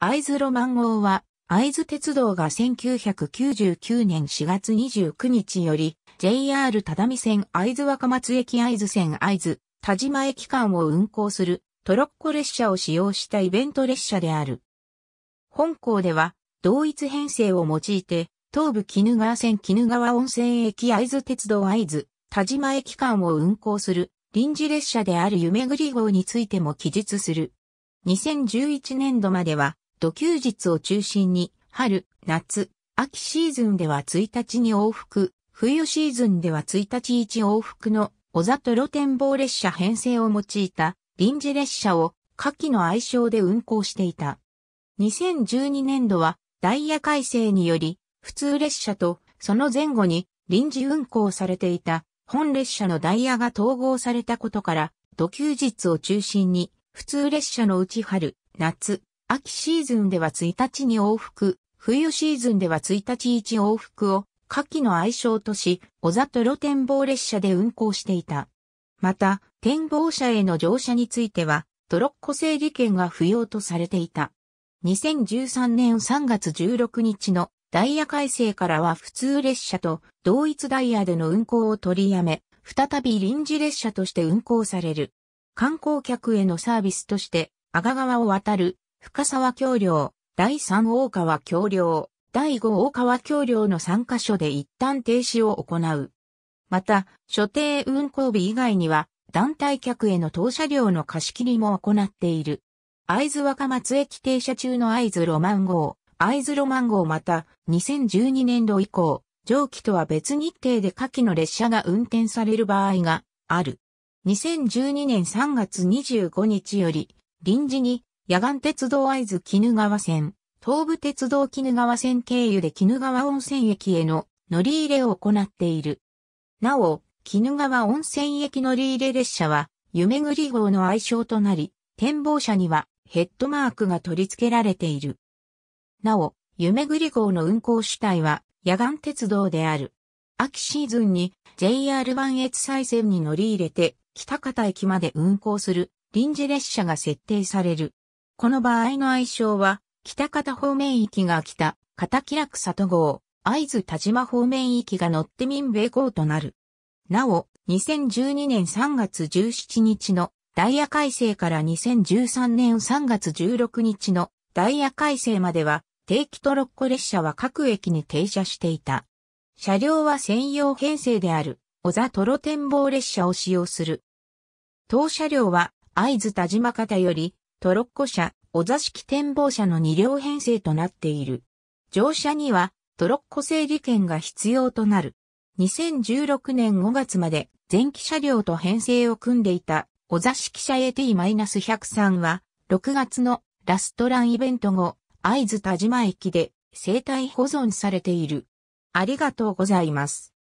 会津ロマン号は、会津鉄道が1999年4月29日より、JR 只見線会津若松駅会津線会津、田島駅間を運行するトロッコ列車を使用したイベント列車である。本校では、同一編成を用いて、東武鬼怒川線鬼怒川温泉駅会津鉄道会津、田島駅間を運行する臨時列車である夢ぐり号についても記述する。2011年度までは、土休日を中心に、春、夏、秋シーズンでは1日に往復、冬シーズンでは1日1往復の小里露天望列車編成を用いた臨時列車を下記の愛称で運行していた。2012年度はダイヤ改正により普通列車とその前後に臨時運行されていた本列車のダイヤが統合されたことから土休日を中心に普通列車のうち春、夏、秋シーズンでは1日に往復、冬シーズンでは1日1往復を、夏季の愛称とし、小里露展望列車で運行していた。また、展望車への乗車については、トロッコ整理券が不要とされていた。2013年3月16日のダイヤ改正からは普通列車と同一ダイヤでの運行を取りやめ、再び臨時列車として運行される。観光客へのサービスとして、阿賀川を渡る深沢橋梁、第3大川橋梁、第5大川橋梁の3カ所で一旦停止を行う。また、所定運行日以外には、団体客への当車料の貸し切りも行っている。会津若松駅停車中の会津ロマン号、会津ロマン号また、2012年度以降、上記とは別日程で下記の列車が運転される場合がある。2012年3月25日より、臨時に野岸鉄道会津絹川線、東武鉄道絹川線経由で絹川温泉駅への乗り入れを行っている。なお、絹川温泉駅乗り入れ列車は、夢ぐり号の愛称となり、展望車にはヘッドマークが取り付けられている。なお、夢ぐり号の運行主体は、野岸鉄道である。秋シーズンに JR 万越西線に乗り入れて、北方駅まで運行する臨時列車が設定される。この場合の愛称は、北方方面域が北、片気楽里号、合図田島方面域が乗って民米号となる。なお、2012年3月17日のダイヤ改正から2013年3月16日のダイヤ改正までは、定期トロッコ列車は各駅に停車していた。車両は専用編成である、小座トロ展望列車を使用する。当車両は、合図田島方より、トロッコ車、お座敷展望車の2両編成となっている。乗車にはトロッコ整理券が必要となる。2016年5月まで前期車両と編成を組んでいたお座敷車 AT-103 は6月のラストランイベント後、合図田島駅で生体保存されている。ありがとうございます。